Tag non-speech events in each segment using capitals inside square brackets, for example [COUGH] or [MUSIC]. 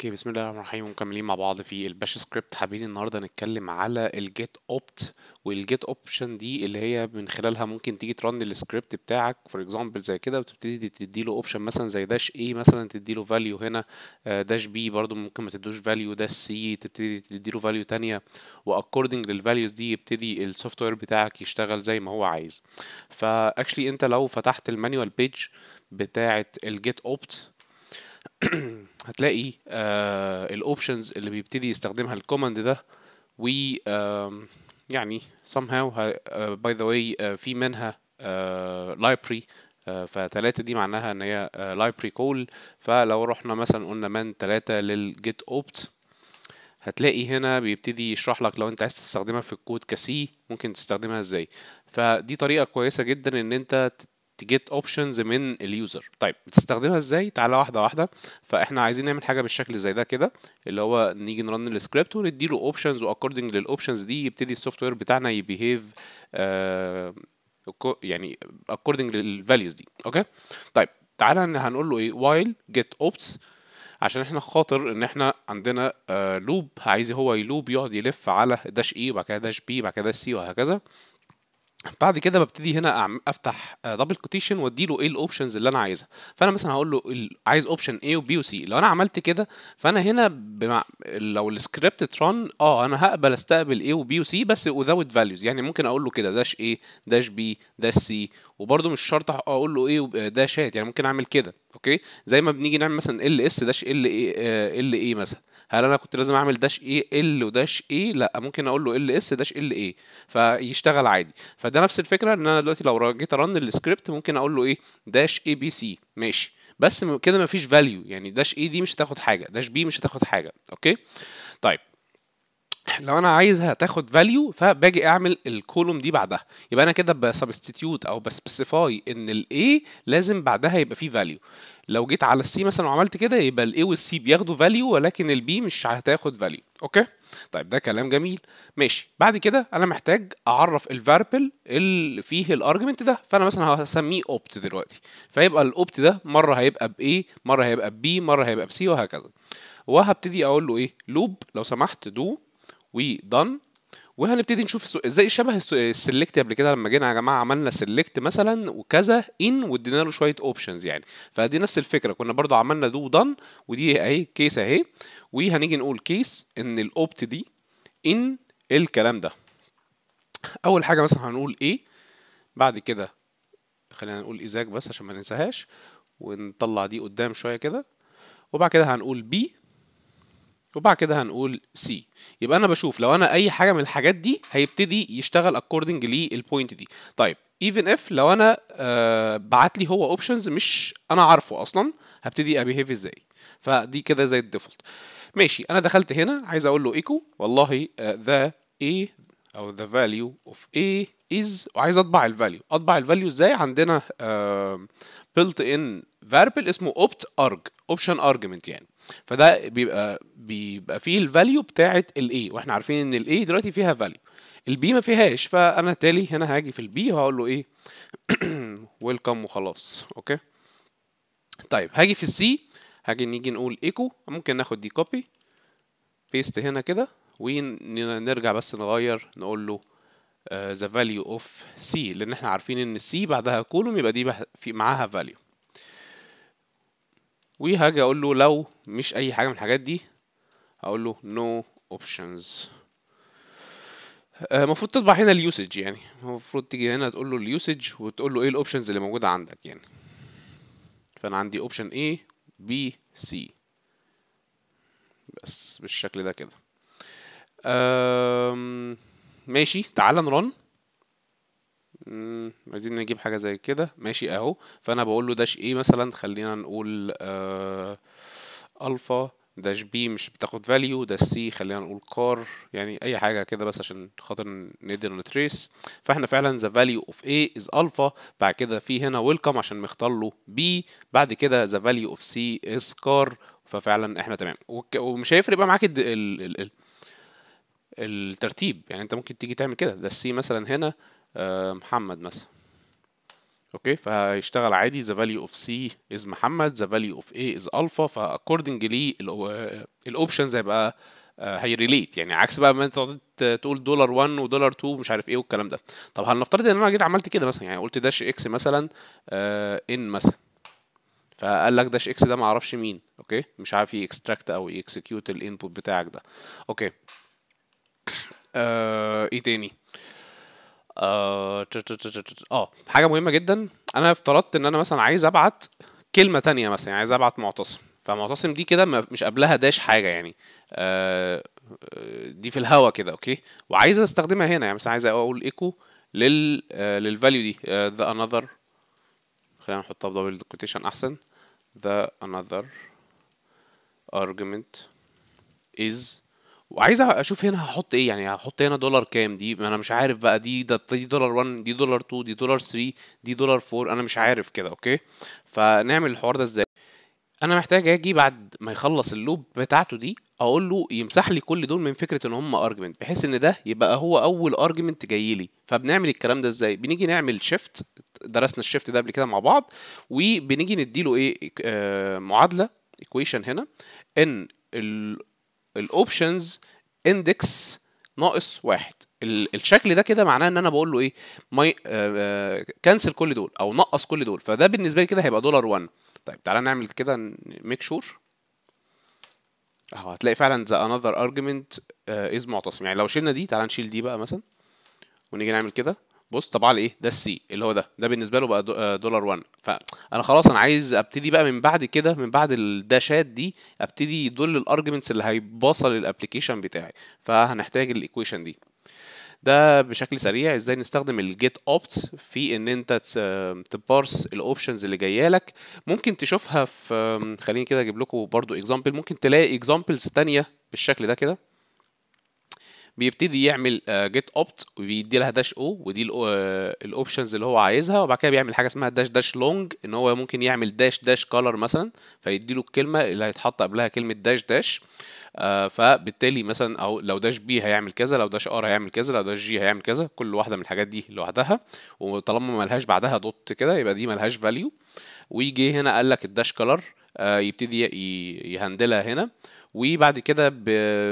اوكي بسم الله الرحمن الرحيم مكملين مع بعض في الباش سكريبت حابين النهارده نتكلم على الجيت اوبت والجيت اوبشن دي اللي هي من خلالها ممكن تيجي ترن السكريبت بتاعك فور اكزامبل زي كده وتبتدي تدي له اوبشن مثلا زي داش اي مثلا تدي له فاليو هنا داش بي برده ممكن ما تدوش فاليو داش سي تبتدي تدي له فاليو ثانيه واكوردنج للفاليوز دي يبتدي السوفت وير بتاعك يشتغل زي ما هو عايز فاكشلي انت لو فتحت المانيوال بيج بتاعه الجيت اوبت هتلاقي آه، الاوبشنز اللي بيبتدي يستخدمها الكوماند ده و يعني somehow آه، the way uh, في منها library فتلاتة دي معناها ان هي library call فلو رحنا مثلا قلنا من تلاتة لل get opt هتلاقي هنا بيبتدي يشرح لك لو انت عايز تستخدمها في الكود كسي ممكن تستخدمها ازاي فدي طريقة كويسة جدا ان انت تجيت اوبشنز من اليوزر طيب بتستخدمها ازاي تعالى واحده واحده فاحنا عايزين نعمل حاجه بالشكل زي ده كده اللي هو نيجي نرن السكريبت ونديله اوبشنز واكوردنج للاوبشنز دي يبتدي السوفت وير بتاعنا يبيهيف آه يعني اكوردنج للفاليوز دي اوكي طيب تعالى هنقول له ايه وايل جيت اوبس عشان احنا خاطر ان احنا عندنا لوب آه، عايز هو يلوب يقعد يلف على داش اي e، وبعد كده داش بي وبعد كده سي وهكذا بعد كده ببتدي هنا افتح دبل كوتيشن وادي له ايه الاوبشنز اللي انا عايزها فانا مثلا هقول له عايز اوبشن ايه وبي وسي لو انا عملت كده فانا هنا بمع... لو السكريبت ترن اه انا هقبل استقبل ايه وبي وسي بس without فاليوز يعني ممكن اقول له كده داش ايه داش بي داش سي وبرده مش شرط اقول له ايه داشات يعني ممكن اعمل كده اوكي زي ما بنيجي نعمل مثلا ال اس داش ال ايه ال ايه مثلا هل انا كنت لازم اعمل داش اي ال وداش اي لا ممكن اقول له ال اس داش ال اي فيشتغل عادي فده نفس الفكره ان انا دلوقتي لو جيت ارن السكريبت ممكن اقول له ايه داش اي بي سي ماشي بس كده مفيش فاليو يعني داش اي دي مش هتاخد حاجه داش بي مش هتاخد حاجه اوكي طيب لو انا عايزها تاخد فاليو فباجي اعمل الكولوم دي بعدها يبقى انا كده بسبستيتيوت او بسبيسيفاي ان الاي لازم بعدها يبقى فيه فاليو لو جيت على السي مثلا وعملت كده يبقى الاي والسي بياخدوا فاليو ولكن البي مش هتاخد فاليو اوكي طيب ده كلام جميل ماشي بعد كده انا محتاج اعرف الفاربل اللي فيه الارجمنت ده فانا مثلا هسميه اوبت دلوقتي فيبقى الاوبت ده مره هيبقى بايه مره هيبقى ببي مره هيبقى بسي وهكذا وهبتدي اقول له ايه لوب لو سمحت دو ودن وهنبتدي نشوف ازاي شبه السلكت قبل كده لما جينا يا جماعه عملنا سلكت مثلا وكذا ان وادينا له شويه اوبشنز يعني فدي نفس الفكره كنا برضو عملنا دو دن ودي اهي كيس اهي وهنيجي نقول كيس ان الاوبت دي ان الكلام ده اول حاجه مثلا هنقول ايه بعد كده خلينا نقول ايزاك بس عشان ما ننساهاش ونطلع دي قدام شويه كده وبعد كده هنقول بي وبعد كده هنقول سي يبقى انا بشوف لو انا اي حاجه من الحاجات دي هيبتدي يشتغل اكوردنج للبوينت دي طيب ايفن اف لو انا آه بعت لي هو اوبشنز مش انا عارفه اصلا هبتدي ابيهيف ازاي فدي كده زي الديفولت ماشي انا دخلت هنا عايز اقول له ايكو والله ذا ايه او ذا فاليو اوف ايه از وعايز اطبع الفاليو اطبع الفاليو ازاي عندنا بيلت ان فاربل اسمه اوبت ارج اوبشن ارجمنت يعني فده بيبقى بيبقى فيه الفاليو بتاعه الاي واحنا عارفين ان الاي دلوقتي فيها فاليو البي ما فيهاش فانا تالي هنا هاجي في البي وهقول له ايه ويلكم [CLEARS THROAT] وخلاص اوكي طيب هاجي في السي هاجي نيجي نقول ايكو ممكن ناخد دي كوبي بيست هنا كده ونرجع بس نغير نقول له ذا فاليو اوف سي لان احنا عارفين ان السي بعدها كولوم يبقى دي في معاها فاليو وهاجي اقول له لو مش اي حاجه من الحاجات دي هقول له نو no options آه، المفروض تطبع هنا اليوسج يعني المفروض تيجي هنا تقول له اليوسج وتقول له ايه الاوبشنز اللي موجوده عندك يعني فانا عندي اوبشن A B C بس بالشكل ده كده ماشي تعال نرن امم عايزين نجيب حاجة زي كده ماشي اهو فانا بقول له داش ايه مثلا خلينا نقول آه الفا داش بي مش بتاخد فاليو داش سي خلينا نقول كار يعني اي حاجه كده بس عشان خاطر نقدر نتريس فاحنا فعلا ذا فاليو اوف اي از الفا بعد كده في هنا ويلكم عشان مختار له بي بعد كده ذا فاليو اوف سي از كار ففعلا احنا تمام ومش هيفرق بقى معاك ال الترتيب يعني انت ممكن تيجي تعمل كده ده السي مثلا هنا آه، محمد مثلا اوكي فهيشتغل عادي the value of c is محمد the value of a is alpha ال آه، الاوبشنز هيبقى آه، هي ريليت يعني عكس بقى ما انت تقول دولار 1 ودولار 2 ومش عارف ايه والكلام ده طب هنفترض ان انا جيت عملت كده مثلا يعني قلت داش اكس مثلا ان مثلا فقال لك داش اكس ده ما اعرفش مين اوكي مش عارف يكستراكت او يكسكيوت الانبوت بتاعك ده اوكي آه ايه تاني آه،, اه حاجه مهمه جدا انا افترضت ان انا مثلا عايز ابعت كلمه تانية مثلا يعني عايز ابعت معتصم فمعتصم دي كده مش قبلها داش حاجه يعني آه دي في الهوا كده اوكي وعايز استخدمها هنا يعني مثلا عايز اقول ايكو لل آه للفاليو دي ذا آه، انذر خلينا نحطها بدبل كوتيشن احسن ذا انذر argument is وعايز اشوف هنا هحط ايه يعني هحط هنا دولار كام دي انا مش عارف بقى دي ده دي دولار 1 دي دولار 2 دي دولار 3 دي دولار 4 انا مش عارف كده اوكي فنعمل الحوار ده ازاي انا محتاج اجي بعد ما يخلص اللوب بتاعته دي اقول له يمسح لي كل دول من فكره ان هم ارجمنت بحيث ان ده يبقى هو اول ارجمنت جاي لي فبنعمل الكلام ده ازاي بنيجي نعمل شيفت درسنا الشيفت ده قبل كده مع بعض وبنيجي نديله ايه آه، معادله ايكويشن هنا ان الاوبشنز اندكس ناقص واحد الشكل ده كده معناه ان انا بقول له ايه ماي كنسل آه، آه، كل دول او نقص كل دول فده بالنسبه لي كده هيبقى دولار 1 طيب تعالى نعمل كده ميك شور اهو هتلاقي فعلا ذا انذر ارجيومنت از معتصم يعني لو شلنا دي تعالى نشيل دي بقى مثلا ونيجي نعمل كده بص طبعا ايه ده السي اللي هو ده ده بالنسبه له بقى آه، دولار 1 فانا خلاص انا عايز ابتدي بقى من بعد كده من بعد الداشات دي ابتدي دول الارجمنتس اللي هيباصه للابلكيشن بتاعي فهنحتاج الايكويشن دي ده بشكل سريع ازاي نستخدم الجيت اوبت في ان انت آه، تبارس الاوبشنز اللي جايه لك ممكن تشوفها في خليني كده اجيب لكم برضو اكزامبل ممكن تلاقي اكزامبلز تانية بالشكل ده كده بيبتدي يعمل جيت آه، اوبت وبيدي لها داش او ودي الاوبشنز آه، اللي هو عايزها وبعد كده بيعمل حاجه اسمها داش داش لونج ان هو ممكن يعمل داش داش كولر مثلا فيدي له الكلمه اللي هيتحط قبلها كلمه داش آه، داش فبالتالي مثلا او لو داش بي هيعمل كذا لو داش ار هيعمل كذا لو داش جي هيعمل كذا كل واحده من الحاجات دي لوحدها وطالما ملهاش بعدها دوت كده يبقى دي ملهاش فاليو ويجي هنا قال لك الداش كولر آه، يبتدي يهندلها هنا وبعد كده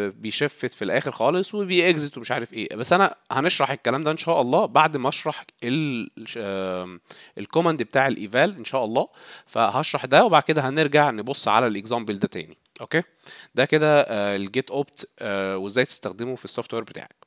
بيشفت في الاخر خالص وبيكزت ومش عارف ايه بس انا هنشرح الكلام ده ان شاء الله بعد ما اشرح الكوماند بتاع الايفال ان شاء الله فهشرح ده وبعد كده هنرجع نبص على الاكزامبل ده تاني اوكي ده كده آه، الجيت اوبت آه، وازاي تستخدمه في السوفت وير بتاعك